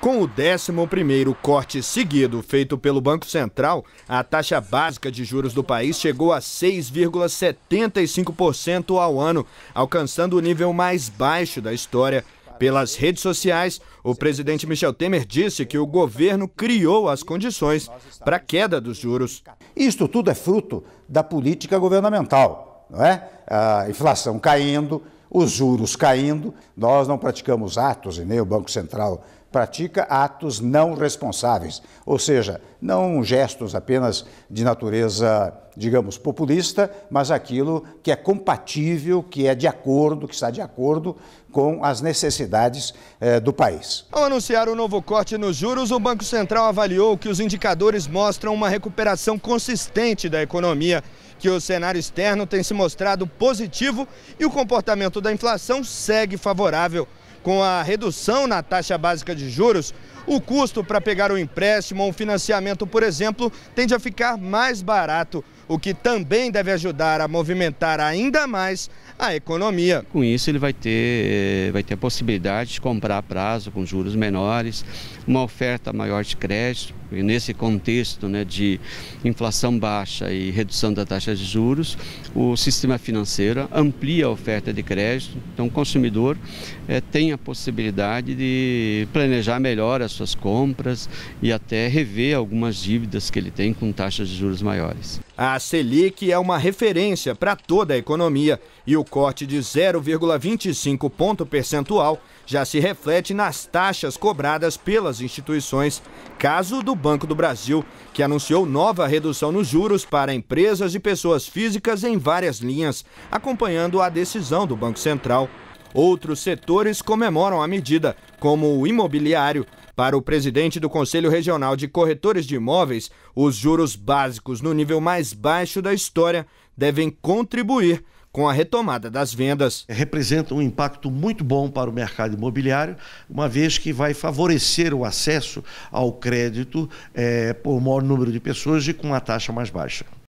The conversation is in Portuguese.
Com o 11º corte seguido feito pelo Banco Central, a taxa básica de juros do país chegou a 6,75% ao ano, alcançando o nível mais baixo da história. Pelas redes sociais, o presidente Michel Temer disse que o governo criou as condições para a queda dos juros. Isto tudo é fruto da política governamental, não é? A inflação caindo, os juros caindo, nós não praticamos atos e nem o Banco Central pratica atos não responsáveis, ou seja, não gestos apenas de natureza, digamos, populista, mas aquilo que é compatível, que é de acordo, que está de acordo com as necessidades eh, do país. Ao anunciar o novo corte nos juros, o Banco Central avaliou que os indicadores mostram uma recuperação consistente da economia que o cenário externo tem se mostrado positivo e o comportamento da inflação segue favorável com a redução na taxa básica de juros, o custo para pegar um empréstimo ou um financiamento, por exemplo, tende a ficar mais barato o que também deve ajudar a movimentar ainda mais a economia. Com isso, ele vai ter, eh, vai ter a possibilidade de comprar a prazo com juros menores, uma oferta maior de crédito, e nesse contexto né, de inflação baixa e redução da taxa de juros, o sistema financeiro amplia a oferta de crédito, então o consumidor é, tem a possibilidade de planejar melhor as suas compras e até rever algumas dívidas que ele tem com taxas de juros maiores. A ah, a Selic é uma referência para toda a economia e o corte de 0,25 ponto percentual já se reflete nas taxas cobradas pelas instituições. Caso do Banco do Brasil, que anunciou nova redução nos juros para empresas e pessoas físicas em várias linhas, acompanhando a decisão do Banco Central. Outros setores comemoram a medida, como o imobiliário, para o presidente do Conselho Regional de Corretores de Imóveis, os juros básicos no nível mais baixo da história devem contribuir com a retomada das vendas. Representa um impacto muito bom para o mercado imobiliário, uma vez que vai favorecer o acesso ao crédito é, por maior número de pessoas e com a taxa mais baixa.